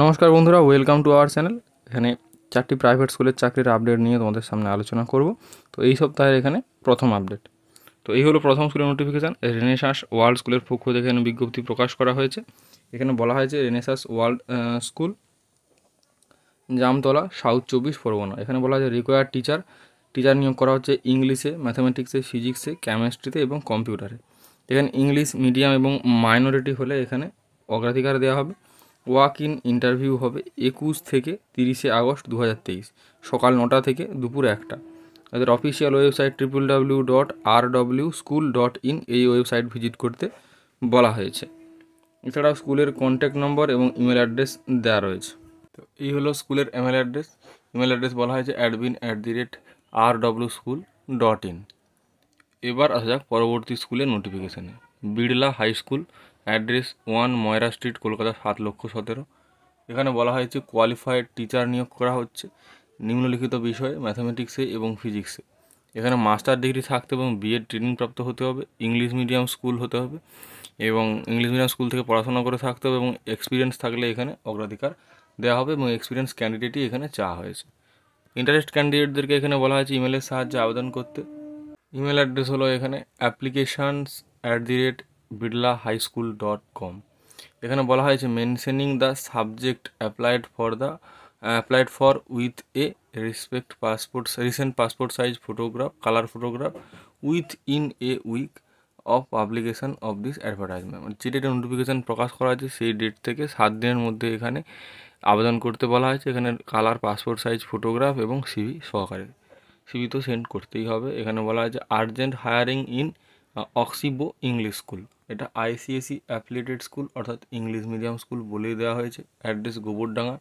নমস্কার বন্ধুরা welcome to our channel এখানে চারটি প্রাইভেট স্কুলের চাকরির আপডেট নিয়ে তোমাদের সামনে আলোচনা করব তো এই সপ্তাহের এখানে প্রথম আপডেট তো এই হলো প্রথম স্কুলের নোটিফিকেশান রেনেসাস ওয়ার্ল্ড স্কুলের পক্ষ থেকে এখানে বিজ্ঞপ্তি প্রকাশ করা হয়েছে এখানে বলা হয়েছে Renaissance world school Jamtala south Chabbish Pargana এখানে বলা হয়েছে রিকোয়ার টিচার টিচার নিয়োগ করা হচ্ছে ইংলিশে ম্যাথামেটিক্সে ফিজিক্সে কেমিস্ট্রিতে এবং কম্পিউটারে এখানে ইংলিশ মিডিয়াম এবং মাইনরিটি হলে এখানে অগ্রাধিকার দেওয়া হবে ওয়াক ইন ইন্টারভিউ হবে একুশ থেকে তিরিশে আগস্ট দু সকাল নটা থেকে দুপুর একটা তাদের official website triple W dot R W school dot in এই ওয়েবসাইট ভিজিট করতে বলা হয়েছে এছাড়াও স্কুলের কন্ট্যাক্ট নম্বর এবং ইমেল অ্যাড্রেস দেওয়া রয়েছে তো এই হলো স্কুলের ইমেল অ্যাড্রেস ইমেল অ্যাড্রেস বলা হয়েছে admin at the rate R W school dot in এবার আসা যাক পরবর্তী স্কুলের নোটিফিকেশানে Birla high school address one Moira street Kolkata সাত লক্ষ সতেরো এখানে বলা হয়েছে কোয়ালিফাইড টিচার নিয়োগ করা হচ্ছে নিম্নলিখিত বিষয়ে ম্যাথামেটিক্সে এবং ফিজিক্সে এখানে মাস্টার ডিগ্রি থাকতে এবং বিএড ট্রেনিং প্রাপ্ত হতে হবে ইংলিশ মিডিয়াম স্কুল হতে হবে এবং ইংলিশ মিডিয়াম স্কুল থেকে পড়াশোনা করে থাকতে হবে এবং এক্সপিরিয়েন্স থাকলে এখানে অগ্রাধিকার দেওয়া হবে এবং এক্সপিরিয়েন্স ক্যান্ডিডেটই এখানে চাওয়া হয়েছে ইন্টারেস্ট ক্যান্ডিডেটদেরকে এখানে বলা হয়েছে ইমেলের সাহায্যে আবেদন করতে ইমেল অ্যাড্রেস হলো এখানে applications at the rate Birla high school dot com এখানে বলা হয়েছে mentioning the subject applied for the applied for with a respect passport recent passport size photograph colour photograph with in a week of publication of this advertisement মানে যে ডেটে notification প্রকাশ করা হয়েছে সেই date থেকে সাত দিনের মধ্যে এখানে আবেদন করতে বলা হয়েছে এখানে কালার পাসপোর্ট সাইজ ফটোগ্রাফ এবং সিভি সহকারে সিভি তো সেন্ড করতেই হবে এখানে বলা হয়েছে আর্জেন্ট হায়ারিং ইন অক্সিবো ইংলিশ স্কুল এটা আইসিএসি অ্যাফিলিয়েটেড স্কুল অর্থাৎ ইংলিশ মিডিয়াম স্কুল বলেই দেওয়া হয়েছে অ্যাড্রেস গোবরডাঙ্গা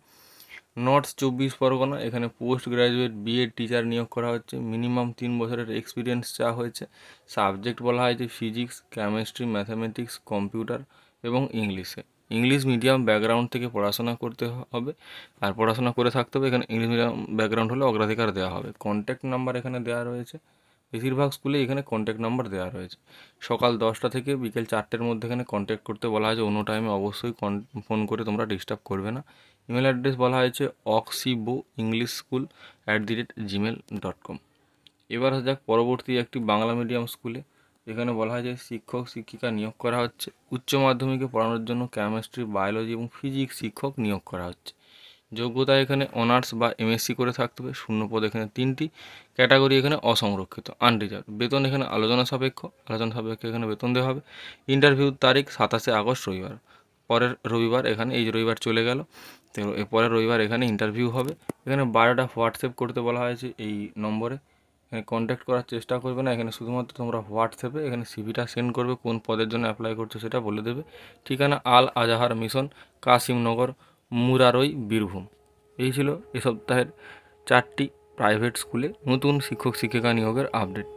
নর্থ চব্বিশ পরগনা এখানে পোস্ট গ্রাজুয়েট বিএড টিচার নিয়োগ করা হচ্ছে মিনিমাম তিন বছরের এক্সপিরিয়েন্স চা হয়েছে সাবজেক্ট বলা হয়েছে ফিজিক্স কেমিস্ট্রি ম্যাথামেটিক্স কম্পিউটার এবং ইংলিশে ইংলিশ মিডিয়াম ব্যাকগ্রাউন্ড থেকে পড়াশোনা করতে হবে আর পড়াশোনা করে থাকতে হবে এখানে ইংলিশ মিডিয়াম ব্যাকগ্রাউন্ড হলে অগ্রাধিকার দেওয়া হবে কন্ট্যাক্ট নাম্বার এখানে দেওয়া রয়েছে বেশিরভাগ স্কুলে এখানে কন্ট্যাক্ট নাম্বার দেওয়া রয়েছে সকাল দশটা থেকে বিকেল চারটের মধ্যে এখানে কন্ট্যাক্ট করতে বলা হয়েছে অন্য টাইমে অবশ্যই ফোন করে তোমরা ডিস্টার্ব করবে না ইমেল অ্যাড্রেস বলা হয়েছে অক্সিবো English school at the rate Gmail dot com এবার যাক পরবর্তী একটি বাংলা মিডিয়াম স্কুলে এখানে বলা হয় যে শিক্ষক শিক্ষিকা নিয়োগ করা হচ্ছে উচ্চ মাধ্যমিকে পড়ানোর জন্য কেমিস্ট্রি বায়োলজি এবং ফিজিক্স শিক্ষক নিয়োগ করা হচ্ছে যোগ্যতা এখানে অনার্স বা এমএসসি করে থাকতে হবে শূন্যপদ এখানে তিনটি ক্যাটাগরি এখানে অসংরক্ষিত আনরিজার্ভ বেতন এখানে আলোচনা সাপেক্ষ আলোচনা সাপেক্ষে এখানে বেতন দেওয়া হবে ইন্টারভিউর তারিখ সাতাশে আগস্ট রবিবার পরের রবিবার এখানে এই রবিবার চলে গেল তো পরের রবিবার এখানে ইন্টারভিউ হবে এখানে বায়োডাটা হোয়াটসঅ্যাপ করতে বলা হয়েছে এই নম্বরে এখানে কন্ট্যাক্ট করার চেষ্টা করবে না এখানে শুধুমাত্র তোমরা হোয়াটসঅ্যাপে এখানে সিভিটা সেন্ড করবে কোন পদের জন্য অ্যাপ্লাই করছো সেটা বলে দেবে ঠিকানা আল আজাহার মিশন কাসিমনগর মুরারই বীরভূম এই ছিল এ সপ্তাহের চারটি প্রাইভেট স্কুলে নতুন শিক্ষক শিক্ষিকা নিয়োগের আপডেট